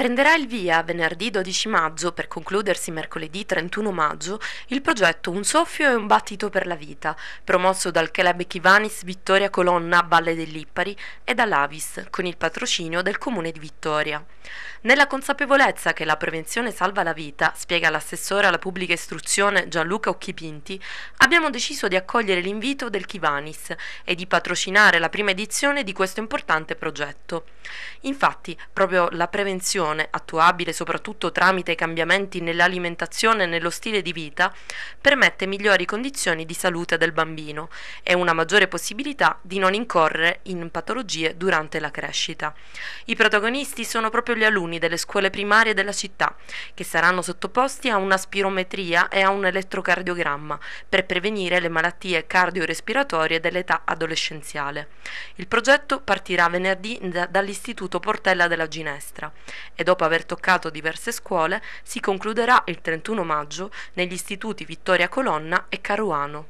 Prenderà il via venerdì 12 maggio, per concludersi mercoledì 31 maggio, il progetto Un soffio e un battito per la vita, promosso dal club Kivanis Vittoria Colonna Valle dell'Ippari e dall'Avis, con il patrocinio del Comune di Vittoria. Nella consapevolezza che la prevenzione salva la vita, spiega l'assessore alla pubblica istruzione Gianluca Occhipinti, abbiamo deciso di accogliere l'invito del Kivanis e di patrocinare la prima edizione di questo importante progetto. Infatti, proprio la prevenzione nutrizione, attuabile soprattutto tramite cambiamenti nell'alimentazione e nello stile di vita, permette migliori condizioni di salute del bambino e una maggiore possibilità di non incorrere in patologie durante la crescita. I protagonisti sono proprio gli alunni delle scuole primarie della città, che saranno sottoposti a una spirometria e a un elettrocardiogramma per prevenire le malattie cardiorespiratorie dell'età adolescenziale. Il progetto partirà venerdì dall'Istituto Portella della Ginestra e dopo aver toccato diverse scuole si concluderà il 31 maggio negli istituti Vittoria Colonna e Caruano.